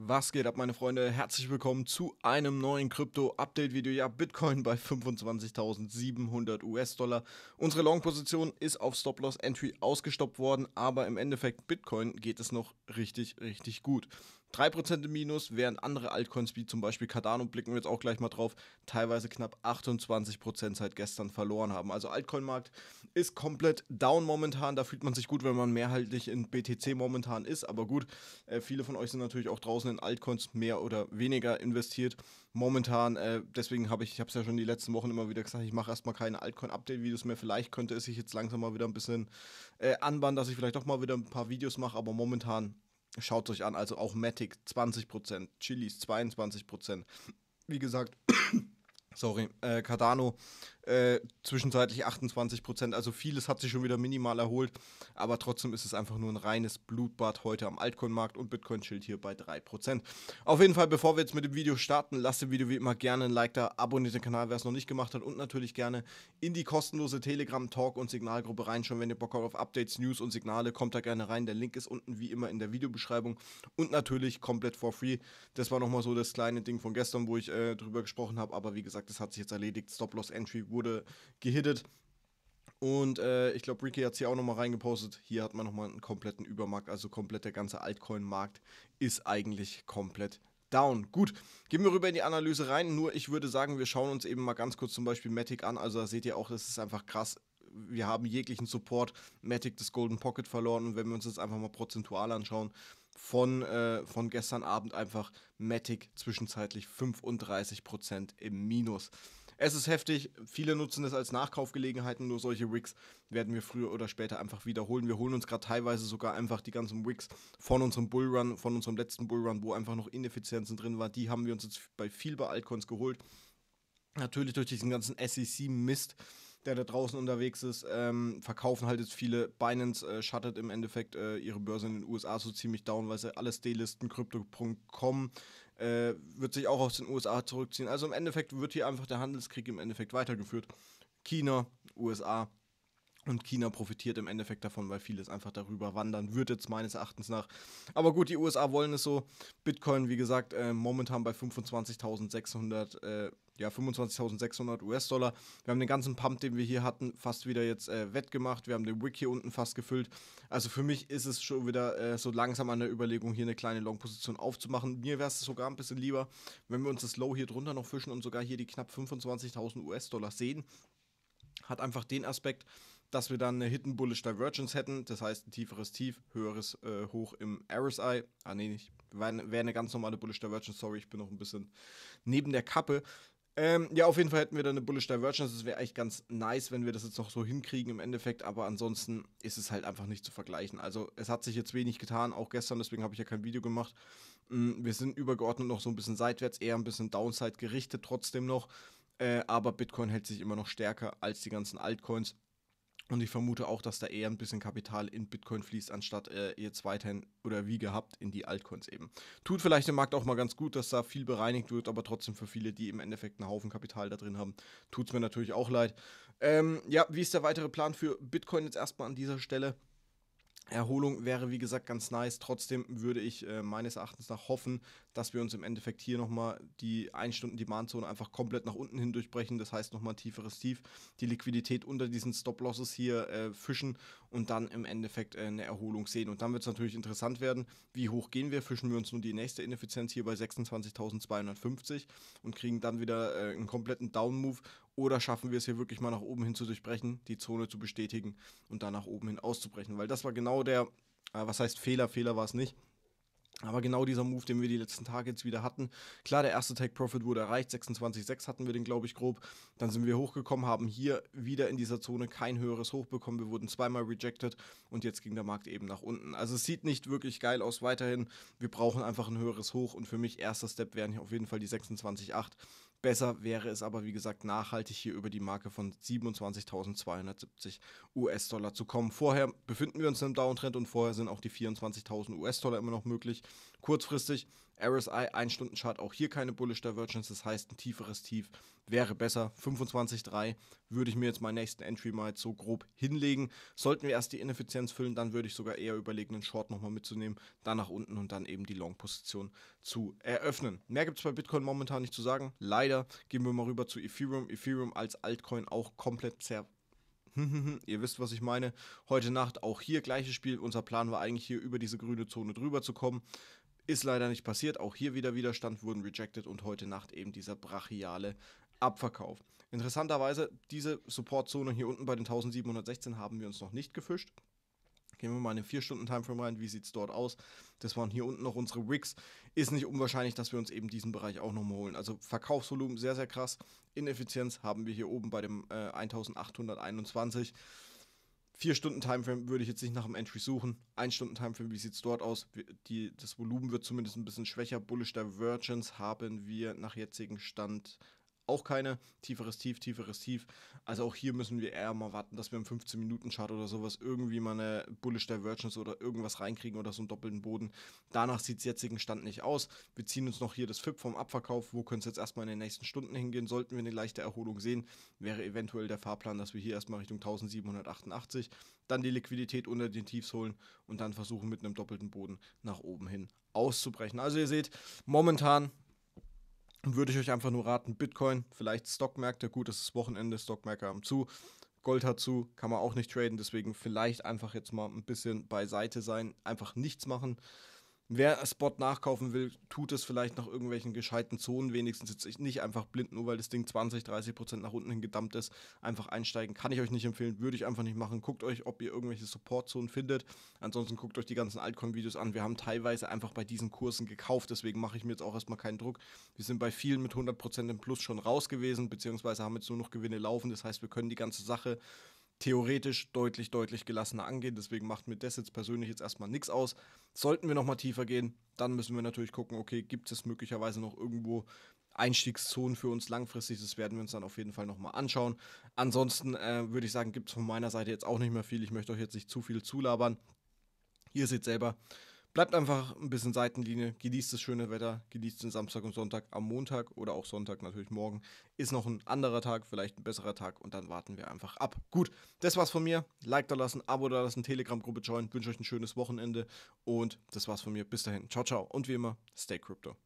Was geht ab, meine Freunde? Herzlich willkommen zu einem neuen Krypto-Update-Video. Ja, Bitcoin bei 25.700 US-Dollar. Unsere Long-Position ist auf Stop-Loss-Entry ausgestoppt worden, aber im Endeffekt Bitcoin geht es noch richtig, richtig gut. 3% im Minus, während andere Altcoins wie zum Beispiel Cardano, blicken wir jetzt auch gleich mal drauf, teilweise knapp 28% seit gestern verloren haben. Also Altcoin-Markt ist komplett down momentan. Da fühlt man sich gut, wenn man mehrheitlich in BTC momentan ist. Aber gut, äh, viele von euch sind natürlich auch draußen in Altcoins mehr oder weniger investiert. Momentan, äh, deswegen habe ich, ich habe es ja schon die letzten Wochen immer wieder gesagt, ich mache erstmal keine Altcoin-Update-Videos mehr. Vielleicht könnte es sich jetzt langsam mal wieder ein bisschen äh, anbahnen, dass ich vielleicht doch mal wieder ein paar Videos mache, aber momentan Schaut euch an, also auch Matic 20%, Chilis 22%. Wie gesagt, sorry, äh, Cardano äh, zwischenzeitlich 28 Prozent. Also vieles hat sich schon wieder minimal erholt, aber trotzdem ist es einfach nur ein reines Blutbad heute am Altcoin-Markt und Bitcoin schild hier bei 3 Prozent. Auf jeden Fall, bevor wir jetzt mit dem Video starten, lasst dem Video wie immer gerne ein Like da, abonniert den Kanal, wer es noch nicht gemacht hat und natürlich gerne in die kostenlose Telegram-Talk- und Signalgruppe reinschauen. Wenn ihr Bock habt auf Updates, News und Signale, kommt da gerne rein. Der Link ist unten wie immer in der Videobeschreibung und natürlich komplett for free. Das war nochmal so das kleine Ding von gestern, wo ich äh, drüber gesprochen habe, aber wie gesagt, gesagt, das hat sich jetzt erledigt. Stop-Loss-Entry wurde gehittet. Und äh, ich glaube, Ricky hat es hier auch nochmal reingepostet. Hier hat man nochmal einen kompletten Übermarkt. Also komplett der ganze Altcoin-Markt ist eigentlich komplett down. Gut, gehen wir rüber in die Analyse rein. Nur ich würde sagen, wir schauen uns eben mal ganz kurz zum Beispiel Matic an. Also da seht ihr auch, das ist einfach krass. Wir haben jeglichen Support. Matic das Golden Pocket verloren. Und wenn wir uns das einfach mal prozentual anschauen, von, äh, von gestern Abend einfach Matic zwischenzeitlich 35% im Minus. Es ist heftig, viele nutzen es als Nachkaufgelegenheiten, nur solche Wigs werden wir früher oder später einfach wiederholen. Wir holen uns gerade teilweise sogar einfach die ganzen Wigs von unserem Bullrun, von unserem letzten Bullrun, wo einfach noch Ineffizienzen drin waren. Die haben wir uns jetzt bei viel bei Altcoins geholt. Natürlich durch diesen ganzen SEC-Mist der da draußen unterwegs ist, ähm, verkaufen halt jetzt viele. Binance äh, shuttet im Endeffekt äh, ihre Börse in den USA so ziemlich down, weil sie alles delisten. Crypto.com äh, wird sich auch aus den USA zurückziehen. Also im Endeffekt wird hier einfach der Handelskrieg im Endeffekt weitergeführt. China, USA, und China profitiert im Endeffekt davon, weil vieles einfach darüber wandern wird jetzt meines Erachtens nach. Aber gut, die USA wollen es so. Bitcoin, wie gesagt, äh, momentan bei 25.600 äh, ja, 25.600 US-Dollar. Wir haben den ganzen Pump, den wir hier hatten, fast wieder jetzt äh, wettgemacht. Wir haben den Wick hier unten fast gefüllt. Also für mich ist es schon wieder äh, so langsam an der Überlegung, hier eine kleine Long-Position aufzumachen. Mir wäre es sogar ein bisschen lieber, wenn wir uns das Low hier drunter noch fischen und sogar hier die knapp 25.000 US-Dollar sehen. Hat einfach den Aspekt, dass wir dann eine Hidden Bullish Divergence hätten, das heißt ein tieferes Tief, höheres äh, Hoch im RSI. Ah, nee, nicht. Wäre eine ganz normale Bullish Divergence, sorry, ich bin noch ein bisschen neben der Kappe. Ähm, ja, auf jeden Fall hätten wir dann eine Bullish Divergence. Das wäre eigentlich ganz nice, wenn wir das jetzt noch so hinkriegen im Endeffekt. Aber ansonsten ist es halt einfach nicht zu vergleichen. Also es hat sich jetzt wenig getan, auch gestern, deswegen habe ich ja kein Video gemacht. Mm, wir sind übergeordnet noch so ein bisschen seitwärts, eher ein bisschen Downside gerichtet trotzdem noch. Äh, aber Bitcoin hält sich immer noch stärker als die ganzen Altcoins. Und ich vermute auch, dass da eher ein bisschen Kapital in Bitcoin fließt, anstatt äh, jetzt weiterhin oder wie gehabt in die Altcoins eben. Tut vielleicht dem Markt auch mal ganz gut, dass da viel bereinigt wird, aber trotzdem für viele, die im Endeffekt einen Haufen Kapital da drin haben, tut es mir natürlich auch leid. Ähm, ja, wie ist der weitere Plan für Bitcoin jetzt erstmal an dieser Stelle? Erholung wäre, wie gesagt, ganz nice. Trotzdem würde ich äh, meines Erachtens nach hoffen, dass wir uns im Endeffekt hier nochmal die 1-Stunden-Demand-Zone einfach komplett nach unten hin durchbrechen. Das heißt nochmal tieferes Tief, die Liquidität unter diesen Stop-Losses hier äh, fischen und dann im Endeffekt äh, eine Erholung sehen. Und dann wird es natürlich interessant werden, wie hoch gehen wir, fischen wir uns nun die nächste Ineffizienz hier bei 26.250 und kriegen dann wieder äh, einen kompletten Down-Move oder schaffen wir es hier wirklich mal nach oben hin zu durchbrechen, die Zone zu bestätigen und dann nach oben hin auszubrechen. Weil das war genau der, äh, was heißt Fehler, Fehler war es nicht aber genau dieser Move, den wir die letzten Tage jetzt wieder hatten. Klar, der erste Take Profit wurde erreicht, 26,6 hatten wir den, glaube ich, grob. Dann sind wir hochgekommen, haben hier wieder in dieser Zone kein höheres Hoch bekommen. Wir wurden zweimal rejected und jetzt ging der Markt eben nach unten. Also es sieht nicht wirklich geil aus weiterhin. Wir brauchen einfach ein höheres Hoch und für mich erster Step wären hier auf jeden Fall die 26,8. Besser wäre es aber, wie gesagt, nachhaltig hier über die Marke von 27.270 US-Dollar zu kommen. Vorher befinden wir uns in einem Downtrend und vorher sind auch die 24.000 US-Dollar immer noch möglich. Kurzfristig RSI 1-Stunden-Chart, auch hier keine Bullish Divergence, das heißt ein tieferes Tief wäre besser. 25,3 würde ich mir jetzt meinen nächsten Entry mal so grob hinlegen. Sollten wir erst die Ineffizienz füllen, dann würde ich sogar eher überlegen, einen Short nochmal mitzunehmen, dann nach unten und dann eben die Long-Position zu eröffnen. Mehr gibt es bei Bitcoin momentan nicht zu sagen. Leider Spider. Gehen wir mal rüber zu Ethereum. Ethereum als Altcoin auch komplett zer Ihr wisst, was ich meine. Heute Nacht auch hier gleiches Spiel. Unser Plan war eigentlich hier über diese grüne Zone drüber zu kommen. Ist leider nicht passiert. Auch hier wieder Widerstand, wurden rejected und heute Nacht eben dieser brachiale Abverkauf. Interessanterweise, diese Supportzone hier unten bei den 1716 haben wir uns noch nicht gefischt. Gehen wir mal in den 4-Stunden-Timeframe rein, wie sieht es dort aus? Das waren hier unten noch unsere Wigs. Ist nicht unwahrscheinlich, dass wir uns eben diesen Bereich auch nochmal holen. Also Verkaufsvolumen sehr, sehr krass. Ineffizienz haben wir hier oben bei dem äh, 1821. 4 Stunden Timeframe würde ich jetzt nicht nach dem Entry suchen. 1 Stunden Timeframe, wie sieht es dort aus? Die, das Volumen wird zumindest ein bisschen schwächer. Bullish Divergence haben wir nach jetzigem Stand auch keine. Tieferes Tief, tieferes Tief. Also auch hier müssen wir eher mal warten, dass wir im 15-Minuten-Chart oder sowas irgendwie mal eine Bullish Divergence oder irgendwas reinkriegen oder so einen doppelten Boden. Danach sieht es jetzigen Stand nicht aus. Wir ziehen uns noch hier das FIP vom Abverkauf. Wo könnte es jetzt erstmal in den nächsten Stunden hingehen? Sollten wir eine leichte Erholung sehen, wäre eventuell der Fahrplan, dass wir hier erstmal Richtung 1788, dann die Liquidität unter den Tiefs holen und dann versuchen mit einem doppelten Boden nach oben hin auszubrechen. Also ihr seht, momentan würde ich euch einfach nur raten, Bitcoin, vielleicht Stockmärkte, gut, es ist Wochenende, Stockmärkte haben zu, Gold hat zu, kann man auch nicht traden, deswegen vielleicht einfach jetzt mal ein bisschen beiseite sein, einfach nichts machen. Wer Spot nachkaufen will, tut es vielleicht nach irgendwelchen gescheiten Zonen wenigstens. Jetzt nicht einfach blind, nur weil das Ding 20, 30 Prozent nach unten hin gedammt ist. Einfach einsteigen. Kann ich euch nicht empfehlen, würde ich einfach nicht machen. Guckt euch, ob ihr irgendwelche Support-Zonen findet. Ansonsten guckt euch die ganzen Altcoin-Videos an. Wir haben teilweise einfach bei diesen Kursen gekauft, deswegen mache ich mir jetzt auch erstmal keinen Druck. Wir sind bei vielen mit 100 Prozent im Plus schon raus gewesen, beziehungsweise haben jetzt nur noch Gewinne laufen. Das heißt, wir können die ganze Sache theoretisch deutlich, deutlich gelassener angehen. Deswegen macht mir das jetzt persönlich jetzt erstmal nichts aus. Sollten wir nochmal tiefer gehen, dann müssen wir natürlich gucken, okay, gibt es möglicherweise noch irgendwo Einstiegszonen für uns langfristig? Das werden wir uns dann auf jeden Fall nochmal anschauen. Ansonsten äh, würde ich sagen, gibt es von meiner Seite jetzt auch nicht mehr viel. Ich möchte euch jetzt nicht zu viel zulabern. Ihr seht selber, Bleibt einfach ein bisschen Seitenlinie, genießt das schöne Wetter, genießt den Samstag und Sonntag. Am Montag oder auch Sonntag natürlich morgen ist noch ein anderer Tag, vielleicht ein besserer Tag und dann warten wir einfach ab. Gut, das war's von mir. Like da lassen, Abo da lassen, Telegram-Gruppe joinen. Wünsche euch ein schönes Wochenende und das war's von mir. Bis dahin. Ciao, ciao und wie immer, stay crypto.